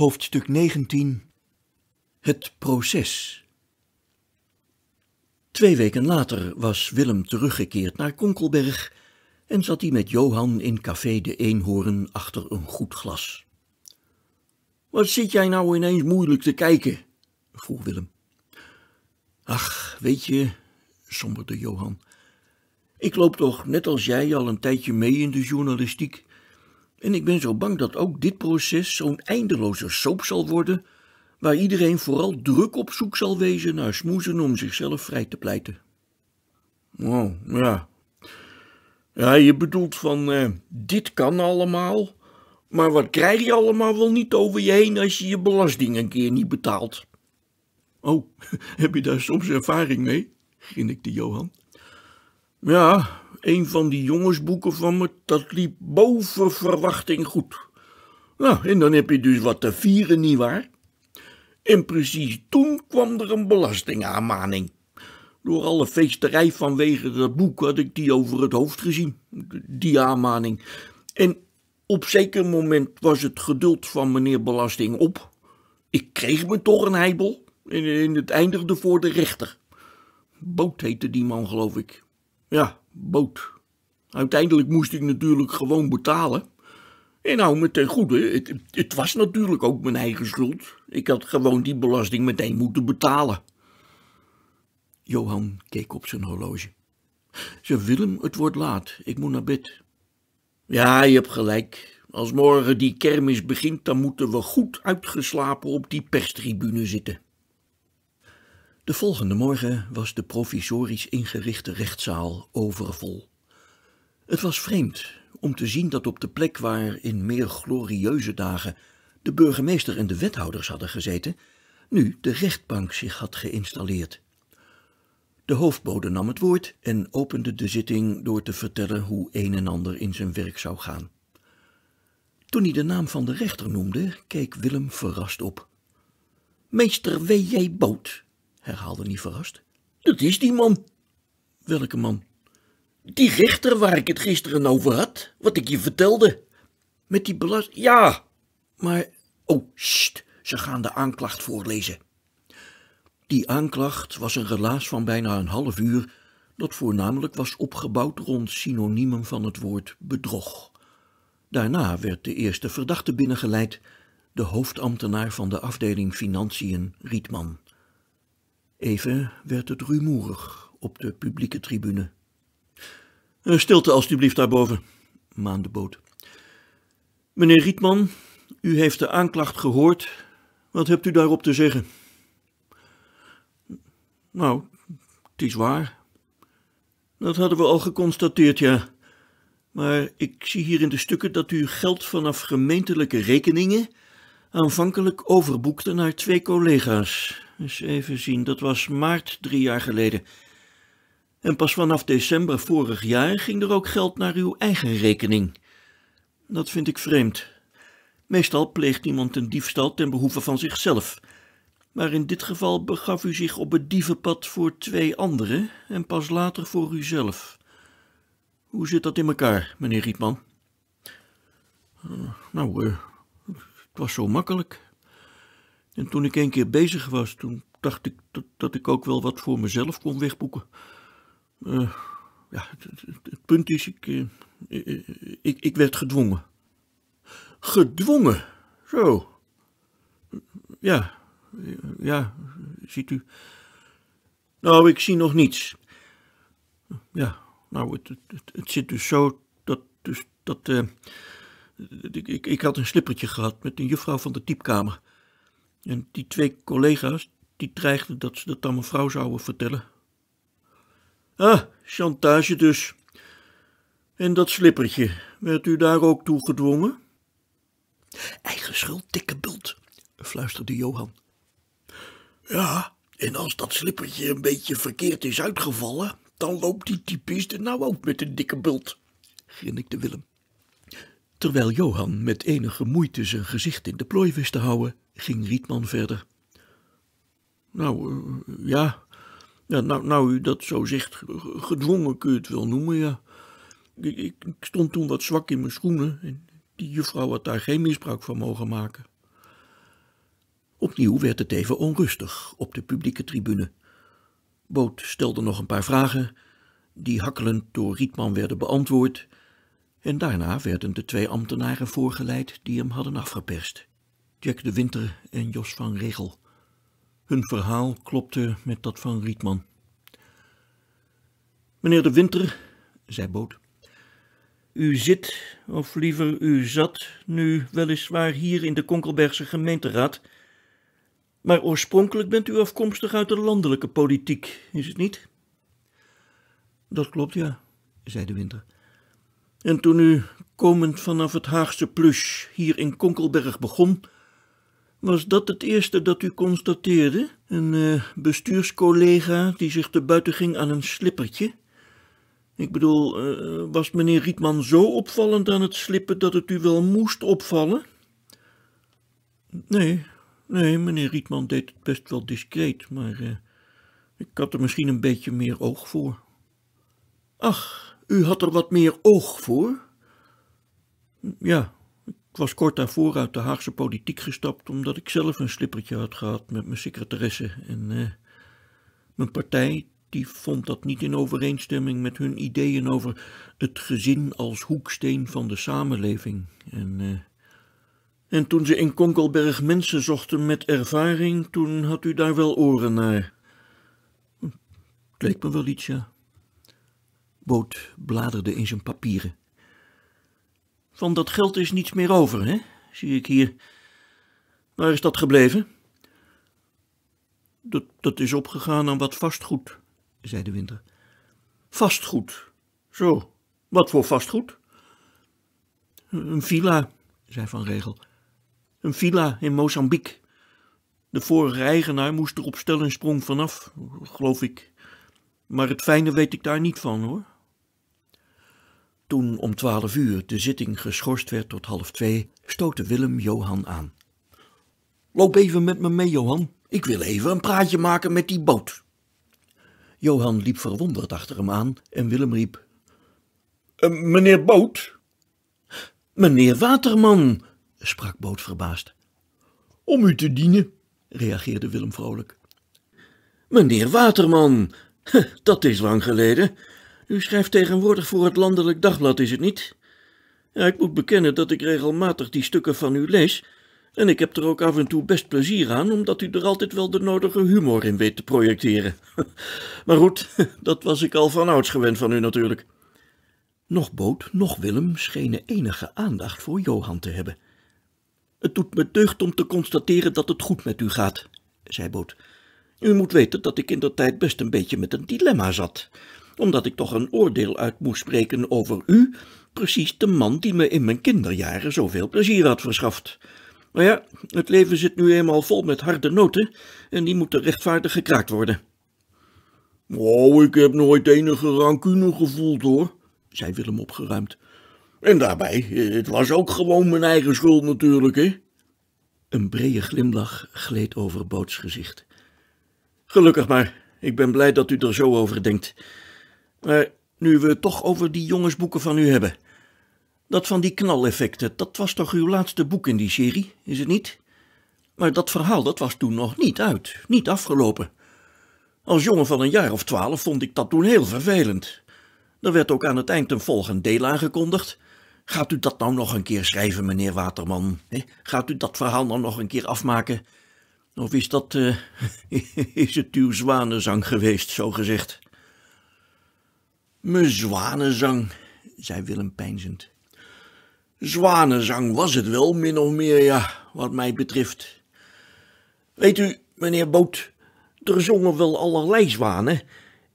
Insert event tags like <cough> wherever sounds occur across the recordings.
Hoofdstuk 19 Het proces Twee weken later was Willem teruggekeerd naar Konkelberg en zat hij met Johan in café De Eenhoorn achter een goed glas. Wat zit jij nou ineens moeilijk te kijken? vroeg Willem. Ach, weet je, somberde Johan, ik loop toch net als jij al een tijdje mee in de journalistiek. En ik ben zo bang dat ook dit proces zo'n eindeloze soap zal worden, waar iedereen vooral druk op zoek zal wezen naar smoezen om zichzelf vrij te pleiten. Oh, ja. Ja, je bedoelt van, eh, dit kan allemaal, maar wat krijg je allemaal wel niet over je heen als je je belasting een keer niet betaalt? Oh, <laughs> heb je daar soms ervaring mee? grinnikte Johan. Ja, een van die jongensboeken van me, dat liep boven verwachting goed. Nou, en dan heb je dus wat te vieren, nietwaar? En precies toen kwam er een belastingaanmaning. Door alle feesterij vanwege dat boek had ik die over het hoofd gezien, die aanmaning. En op zeker moment was het geduld van meneer Belasting op. Ik kreeg me toch een heibel en, het eindigde voor de rechter. Boot heette die man, geloof ik. Ja, Boot. Uiteindelijk moest ik natuurlijk gewoon betalen. En nou, me ten goede, het, het, was natuurlijk ook mijn eigen schuld. Ik had gewoon die belasting meteen moeten betalen. Johan keek op zijn horloge. Ze Willem, het wordt laat. Ik moet naar bed. Ja, je hebt gelijk. Als morgen die kermis begint, dan moeten we goed uitgeslapen op die perstribune zitten. De volgende morgen was de provisorisch ingerichte rechtszaal overvol. Het was vreemd om te zien dat op de plek waar in meer glorieuze dagen de burgemeester en de wethouders hadden gezeten, nu de rechtbank zich had geïnstalleerd. De hoofdbode nam het woord en opende de zitting door te vertellen hoe een en ander in zijn werk zou gaan. Toen hij de naam van de rechter noemde, keek Willem verrast op. Meester W.J. Boot, herhaalde niet verrast. Dat is die man. Welke man? Die rechter waar ik het gisteren over had, wat ik je vertelde. Met die belast... Ja, maar... Oh, sst, ze gaan de aanklacht voorlezen. Die aanklacht was een relaas van bijna een half uur, dat voornamelijk was opgebouwd rond synoniemen van het woord bedrog. Daarna werd de eerste verdachte binnengeleid, de hoofdambtenaar van de afdeling Financiën Rietman. Even werd het rumoerig op de publieke tribune. Stilte alstublieft daarboven, maande Boot. Meneer Rietman, u heeft de aanklacht gehoord. Wat hebt u daarop te zeggen? Nou, het is waar. Dat hadden we al geconstateerd, ja. Maar ik zie hier in de stukken dat u geld vanaf gemeentelijke rekeningen aanvankelijk overboekte naar twee collega's. Eens even zien, dat was maart drie jaar geleden. En pas vanaf december vorig jaar ging er ook geld naar uw eigen rekening. Dat vind ik vreemd. Meestal pleegt iemand een diefstal ten behoeve van zichzelf. Maar in dit geval begaf u zich op het dievenpad voor twee anderen en pas later voor uzelf. Hoe zit dat in elkaar, meneer Rietman? Eh, nou, eh, het was zo makkelijk. En toen ik een keer bezig was, toen dacht ik dat, dat ik ook wel wat voor mezelf kon wegboeken. Eh, ja, het, punt is, ik, eh, eh, ik, ik werd gedwongen. Gedwongen? Zo. Ja, ja, ziet u. Nou, ik zie nog niets. Ja, nou, het, het, zit dus zo dat, dus, dat ik, ik, had een slippertje gehad met een juffrouw van de typkamer. En die twee collega's, die dreigden dat ze dat aan mevrouw vrouw zouden vertellen. Ah, chantage dus. En dat slippertje, werd u daar ook toe gedwongen? Eigen schuld, dikke bult, fluisterde Johan. Ja, en als dat slippertje een beetje verkeerd is uitgevallen, dan loopt die typiste nou ook met een dikke bult, grinnikte Willem. Terwijl Johan met enige moeite zijn gezicht in de plooi wist te houden, ging Rietman verder. Nou, eh, ja. ja nou, nou, u dat zo zegt, gedwongen kun je het wel noemen, ja. Ik, stond toen wat zwak in mijn schoenen en die juffrouw had daar geen misbruik van mogen maken. Opnieuw werd het even onrustig op de publieke tribune. Boot stelde nog een paar vragen, die hakkelend door Rietman werden beantwoord, en daarna werden de twee ambtenaren voorgeleid die hem hadden afgeperst. Jack de Winter en Jos van Regel. Hun verhaal klopte met dat van Rietman. Meneer de Winter, zei Boot, u zit, of liever u zat, nu weliswaar hier in de Konkelbergse gemeenteraad, maar oorspronkelijk bent u afkomstig uit de landelijke politiek, is het niet? Dat klopt, ja, zei de Winter. En toen u, komend vanaf het Haagse Plus, hier in Konkelberg begon, was dat het eerste dat u constateerde? Een eh, bestuurscollega die zich te buiten ging aan een slippertje? Ik bedoel, eh, was meneer Rietman zo opvallend aan het slippen dat het u wel moest opvallen? Nee, nee, meneer Rietman deed het best wel discreet, maar eh, ik had er misschien een beetje meer oog voor. Ach, u had er wat meer oog voor? Ja, ik was kort daarvoor uit de Haagse politiek gestapt omdat ik zelf een slippertje had gehad met mijn secretaresse. En eh, mijn partij die vond dat niet in overeenstemming met hun ideeën over het gezin als hoeksteen van de samenleving. En, eh, en toen ze in Konkelberg mensen zochten met ervaring, toen had u daar wel oren naar. Hm, het leek me wel iets, ja. Boot bladerde in zijn papieren. Van dat geld is niets meer over, hè? Zie ik hier. Waar is dat gebleven? Dat, dat is opgegaan aan wat vastgoed, zei de winter. Vastgoed? Zo, wat voor vastgoed? Een villa, zei Van Regel. Een villa in Mozambique. De vorige eigenaar moest er op stel sprong vanaf, geloof ik. Maar het fijne weet ik daar niet van, hoor. Toen om twaalf uur de zitting geschorst werd tot half twee, stootte Willem Johan aan. Loop even met me mee, Johan. Ik wil even een praatje maken met die boot. Johan liep verwonderd achter hem aan en Willem riep: eh, Meneer Boot? Meneer Waterman, sprak Boot verbaasd. Om u te dienen, reageerde Willem vrolijk. Meneer Waterman, <laughs> dat is lang geleden. U schrijft tegenwoordig voor het Landelijk Dagblad, is het niet? Ja, ik moet bekennen dat ik regelmatig die stukken van u lees, en ik heb er ook af en toe best plezier aan, omdat u er altijd wel de nodige humor in weet te projecteren. <laughs> maar goed, <laughs> dat was ik al van ouds gewend van u natuurlijk. Nog Boot, nog Willem schenen enige aandacht voor Johan te hebben. Het doet me deugd om te constateren dat het goed met u gaat, zei Boot. U moet weten dat ik in dat tijd best een beetje met een dilemma zat omdat ik toch een oordeel uit moest spreken over u, precies de man die me in mijn kinderjaren zoveel plezier had verschaft. Maar ja, het leven zit nu eenmaal vol met harde noten en die moeten rechtvaardig gekraakt worden. Oh, ik heb nooit enige rancune gevoeld hoor, zei Willem opgeruimd. En daarbij, het was ook gewoon mijn eigen schuld natuurlijk, hè? Een brede glimlach gleed over Boots gezicht. Gelukkig maar, ik ben blij dat u er zo over denkt. Maar eh, nu we het toch over die jongensboeken van u hebben. Dat van die knaleffecten, dat was toch uw laatste boek in die serie, is het niet? Maar dat verhaal, dat was toen nog niet uit, niet afgelopen. Als jongen van een jaar of twaalf vond ik dat toen heel vervelend. Er werd ook aan het eind een volgend deel aangekondigd. Gaat u dat nou nog een keer schrijven, meneer Waterman? Gaat u dat verhaal nou nog een keer afmaken? Of is dat, eh, <laughs> is het uw zwanenzang geweest, zo gezegd? Mijn zwanenzang, zei Willem peinzend. Zwanenzang was het wel, min of meer, ja, wat mij betreft. Weet u, meneer Boot, er zongen wel allerlei zwanen.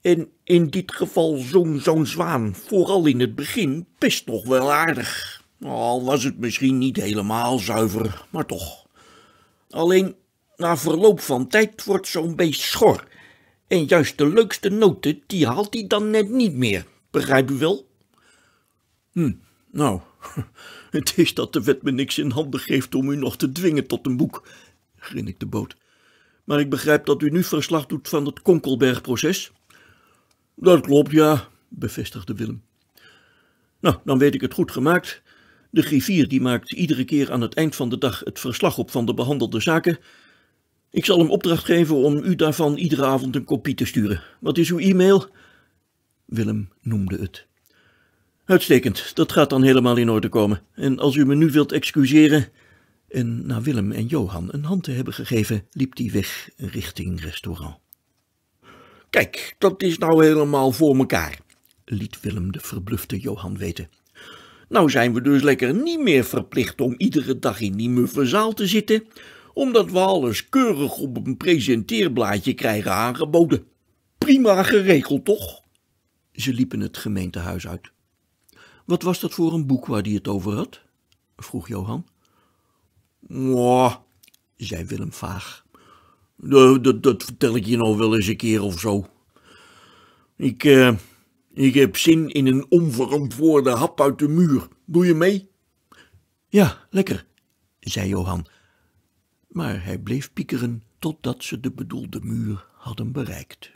En in dit geval zong zo'n zwaan, vooral in het begin, best nog wel aardig. Al was het misschien niet helemaal zuiver, maar toch. Alleen, na verloop van tijd wordt zo'n beest schor en juist de leukste noten, die haalt hij dan net niet meer. Begrijp u wel? Hm, nou, <laughs> het is dat de wet me niks in handen geeft om u nog te dwingen tot een boek, Grinnikte de boot. Maar ik begrijp dat u nu verslag doet van het Konkelbergproces. Dat klopt, ja, bevestigde Willem. Nou, dan weet ik het goed gemaakt. De griffier die maakt iedere keer aan het eind van de dag het verslag op van de behandelde zaken ik zal hem opdracht geven om u daarvan iedere avond een kopie te sturen. Wat is uw e-mail? Willem noemde het. Uitstekend, dat gaat dan helemaal in orde komen. En als u me nu wilt excuseren. En na Willem en Johan een hand te hebben gegeven, liep hij weg richting restaurant. Kijk, dat is nou helemaal voor mekaar, liet Willem de verblufte Johan weten. Nou zijn we dus lekker niet meer verplicht om iedere dag in die muffe zaal te zitten, omdat we alles keurig op een presenteerblaadje krijgen aangeboden. Prima geregeld, toch? Ze liepen het gemeentehuis uit. Wat was dat voor een boek waar die het over had? vroeg Johan. Mwah, zei Willem vaag. Dat, dat, dat, vertel ik je nou wel eens een keer of zo. Ik, eh, ik heb zin in een onverantwoorde hap uit de muur. Doe je mee? Ja, lekker, zei Johan maar hij bleef piekeren totdat ze de bedoelde muur hadden bereikt.